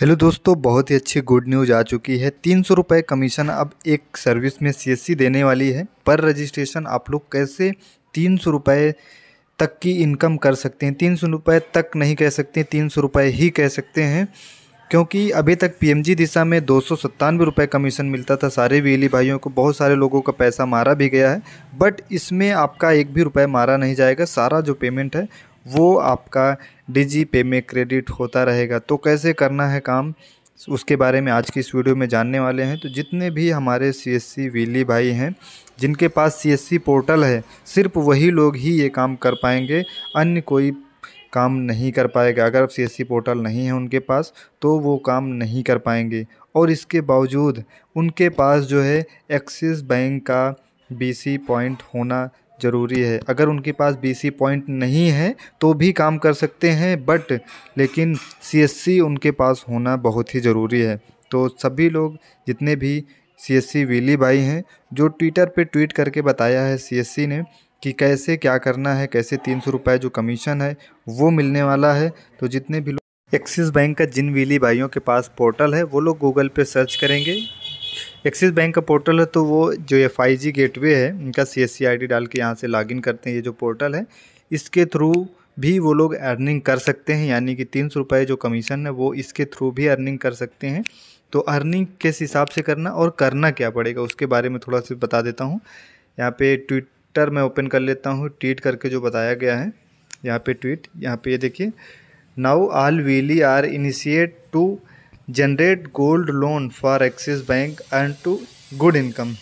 hello दोस्तों बहुत ही अच्छी गुड न्यूज आ चुकी है तीन सौ रुपये कमीशन अब एक सर्विस में सीएससी देने वाली है पर रजिस्ट्रेशन आप लोग कैसे तीन सौ रुपये तक की इनकम कर सकते हैं तीन सौ रुपये तक नहीं कह सकते तीन सौ रुपये ही कह सकते हैं क्योंकि अभी तक पीएमजी दिशा में दो सौ सत्तानवे रुपये कमीशन मिलता था सारे वीली भाइयों को बहुत सारे लोगों का पैसा मारा भी गया है बट इसमें आपका एक भी रुपये मारा नहीं जाएगा सारा जो पेमेंट है वो आपका डिजी पे में क्रेडिट होता रहेगा तो कैसे करना है काम उसके बारे में आज की इस वीडियो में जानने वाले हैं तो जितने भी हमारे सी एस सी वीली भाई हैं जिनके पास सी एस सी पोर्टल है सिर्फ वही लोग ही ये काम कर पाएंगे अन्य कोई काम नहीं कर पाएगा अगर सी एस सी पोर्टल नहीं है उनके पास तो वो काम नहीं कर पाएंगे और इसके बावजूद उनके पास जो है एक्सिस बैंक का बी पॉइंट होना ज़रूरी है अगर उनके पास बीसी पॉइंट नहीं है तो भी काम कर सकते हैं बट लेकिन सीएससी उनके पास होना बहुत ही ज़रूरी है तो सभी लोग जितने भी सीएससी वीली भाई हैं जो ट्विटर पे ट्वीट करके बताया है सीएससी ने कि कैसे क्या करना है कैसे तीन सौ रुपये जो कमीशन है वो मिलने वाला है तो जितने भी लोग एक्सिस बैंक का जिन वीली भाइयों के पास पोर्टल है वो लोग गूगल पर सर्च करेंगे एक्सिस बैंक का पोर्टल है तो वो जो एफ आई जी गेटवे है उनका सी एस सी आई डी डाल के यहाँ से लॉगिन करते हैं ये जो पोर्टल है इसके थ्रू भी वो लोग अर्निंग कर सकते हैं यानी कि तीन सौ रुपये जो कमीशन है वो इसके थ्रू भी अर्निंग कर सकते हैं तो अर्निंग किस हिसाब से करना और करना क्या पड़ेगा उसके बारे में थोड़ा सा बता देता हूँ यहाँ पे ट्विटर मैं ओपन कर लेता हूँ ट्वीट करके जो बताया गया है यहाँ पे ट्वीट यहाँ पे ये देखिए now all VLE are initiate to generate gold loan for Axis bank earn to good income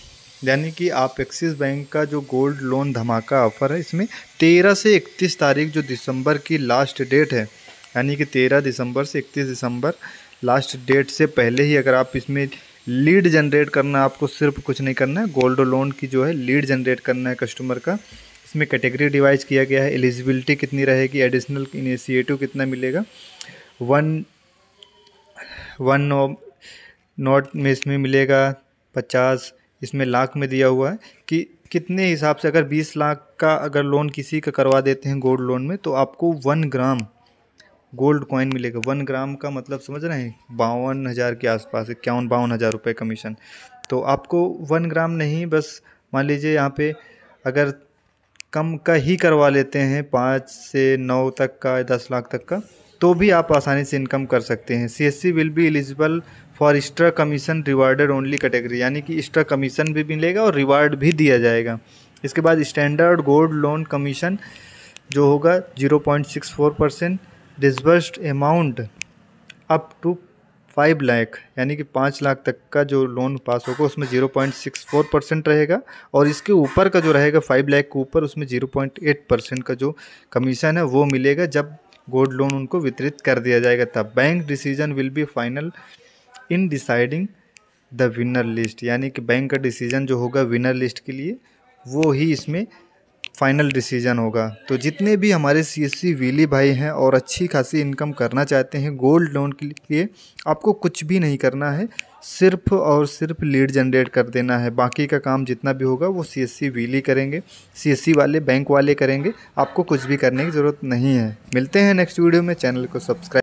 यानी कि आप एक्सिस बैंक का जो गोल्ड लोन धमाका ऑफर है इसमें तेरह से इकतीस तारीख जो दिसंबर की लास्ट डेट है यानी कि तेरह दिसंबर से इकतीस दिसंबर लास्ट डेट से पहले ही अगर आप इसमें लीड जनरेट करना आपको सिर्फ कुछ नहीं करना है गोल्ड लोन की जो है लीड जनरेट करना है कस्टमर का इसमें कैटेगरी डिवाइज किया गया है एलिजिबिलिटी कितनी रहेगी एडिशनल इनिशिएटिव कितना मिलेगा वन वन नो नोट में इसमें मिलेगा पचास इसमें लाख में दिया हुआ है कि कितने हिसाब से अगर बीस लाख का अगर लोन किसी का करवा देते हैं गोल्ड लोन में तो आपको वन ग्राम गोल्ड कॉइन मिलेगा वन ग्राम का मतलब समझ रहे हैं बावन हज़ार के आसपास इक्यावन बावन हज़ार रुपये कमीशन तो आपको वन ग्राम नहीं बस मान लीजिए यहाँ पे अगर कम का ही करवा लेते हैं पाँच से नौ तक का दस लाख तक का तो भी आप आसानी से इनकम कर सकते हैं C S C will be eligible for extra commission rewarded only category यानी कि एक्स्ट्रा कमीशन भी मिलेगा और रिवार्ड भी दिया जाएगा इसके बाद स्टैंडर्ड गोल्ड लोन कमीशन जो होगा zero point six four percent disbursed amount up to five lakh यानी कि पाँच लाख तक का जो लोन पास होगा उसमें zero point six four percent रहेगा और इसके ऊपर का जो रहेगा फाइव लाख के ऊपर उसमें जीरो पॉइंट एट परसेंट का जो कमीशन है वो मिलेगा जब गोल्ड लोन उनको वितरित कर दिया जाएगा तब bank decision will be final in deciding the winner list यानी कि बैंक का डिसीजन जो होगा विनर लिस्ट के लिए वो ही इसमें फाइनल डिसीजन होगा तो जितने भी हमारे सी एस सी वीली भाई हैं और अच्छी खासी इनकम करना चाहते हैं गोल्ड लोन के लिए आपको कुछ भी नहीं करना है सिर्फ और सिर्फ लीड जनरेट कर देना है बाकी का काम जितना भी होगा वो सी एस सी वीली करेंगे सी एस सी वाले बैंक वाले करेंगे आपको कुछ भी करने की ज़रूरत नहीं है मिलते हैं नेक्स्ट वीडियो में चैनल को सब्सक्राइब